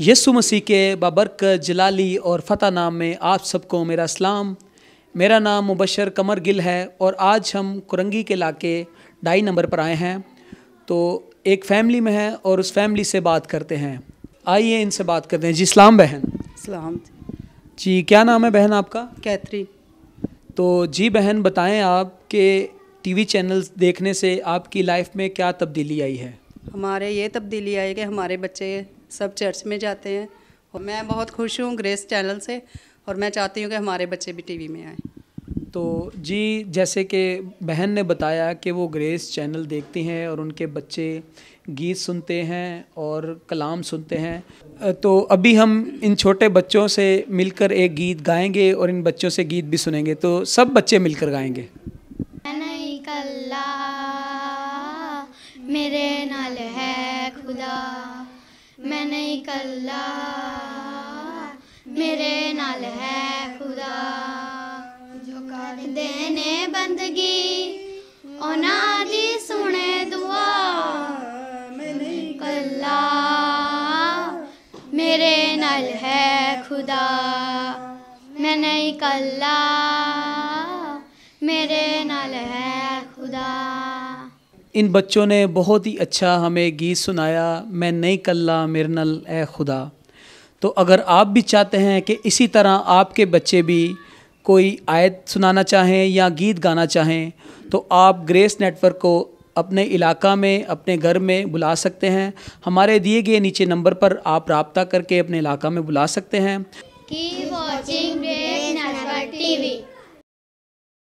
यसु मसीह के बाबरक जलाली और फतेह नाम में आप सबको मेरा सलाम मेरा नाम मुबशर कमर गिल है और आज हम कुरंगी के इलाके ढाई नंबर पर आए हैं तो एक फैमिली में है और उस फैमिली से बात करते हैं आइए इनसे बात करते हैं जी सलाम बहन सलाम जी क्या नाम है बहन आपका कैथरी तो जी बहन बताएं आप कि टीवी चैनल्स देखने से आपकी लाइफ में क्या तब्दीली आई है हमारे ये तब्दीली आई कि हमारे बच्चे सब चर्च में जाते हैं और मैं बहुत खुश हूँ ग्रेस चैनल से और मैं चाहती हूँ कि हमारे बच्चे भी टीवी में आए तो जी जैसे कि बहन ने बताया कि वो ग्रेस चैनल देखती हैं और उनके बच्चे गीत सुनते हैं और कलाम सुनते हैं तो अभी हम इन छोटे बच्चों से मिलकर एक गीत गाएंगे और इन बच्चों से गीत भी सुनेंगे तो सब बच्चे मिलकर गाएंगे मेरे नाल है खुदा कला मेरे नाल है खुदा जो कर देने बंदगी ओना दी सुने दुआ कल्ला मेरे नाल है खुदा मैं नहीं कला मेरे नाल है इन बच्चों ने बहुत ही अच्छा हमें गीत सुनाया मैं नहीं कल्ला मिरनल ए खुदा तो अगर आप भी चाहते हैं कि इसी तरह आपके बच्चे भी कोई आयत सुनाना चाहें या गीत गाना चाहें तो आप ग्रेस नेटवर्क को अपने इलाका में अपने घर में बुला सकते हैं हमारे दिए गए नीचे नंबर पर आप रबता करके अपने इलाका में बुला सकते हैं